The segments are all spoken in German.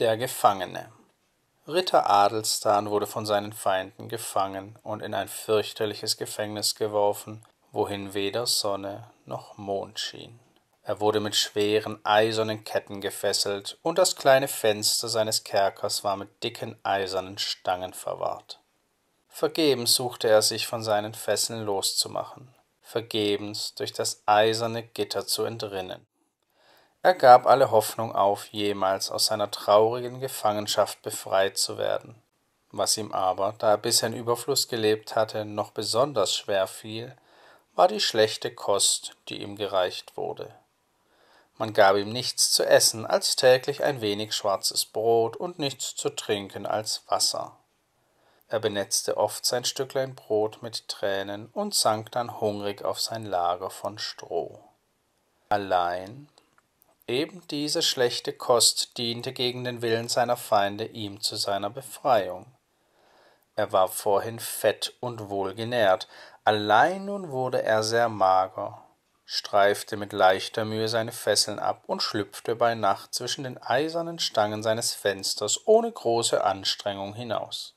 Der Gefangene Ritter Adelstan wurde von seinen Feinden gefangen und in ein fürchterliches Gefängnis geworfen, wohin weder Sonne noch Mond schien. Er wurde mit schweren eisernen Ketten gefesselt, und das kleine Fenster seines Kerkers war mit dicken eisernen Stangen verwahrt. Vergebens suchte er sich von seinen Fesseln loszumachen, vergebens durch das eiserne Gitter zu entrinnen. Er gab alle Hoffnung auf, jemals aus seiner traurigen Gefangenschaft befreit zu werden, was ihm aber, da er bisher in Überfluss gelebt hatte, noch besonders schwer fiel, war die schlechte Kost, die ihm gereicht wurde. Man gab ihm nichts zu essen als täglich ein wenig schwarzes Brot und nichts zu trinken als Wasser. Er benetzte oft sein Stücklein Brot mit Tränen und sank dann hungrig auf sein Lager von Stroh. Allein Eben diese schlechte Kost diente gegen den Willen seiner Feinde ihm zu seiner Befreiung. Er war vorhin fett und wohlgenährt, allein nun wurde er sehr mager, streifte mit leichter Mühe seine Fesseln ab und schlüpfte bei Nacht zwischen den eisernen Stangen seines Fensters ohne große Anstrengung hinaus.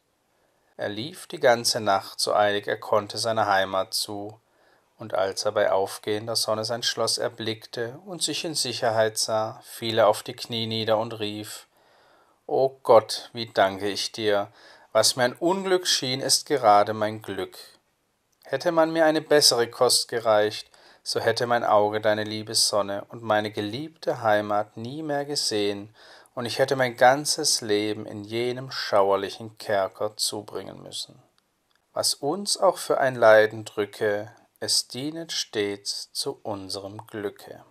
Er lief die ganze Nacht so eilig er konnte seiner Heimat zu, und als er bei aufgehender Sonne sein Schloss erblickte und sich in Sicherheit sah, fiel er auf die Knie nieder und rief O Gott, wie danke ich dir, was mir ein Unglück schien, ist gerade mein Glück. Hätte man mir eine bessere Kost gereicht, so hätte mein Auge deine liebe Sonne und meine geliebte Heimat nie mehr gesehen, und ich hätte mein ganzes Leben in jenem schauerlichen Kerker zubringen müssen. Was uns auch für ein Leiden drücke, es dienet stets zu unserem Glücke.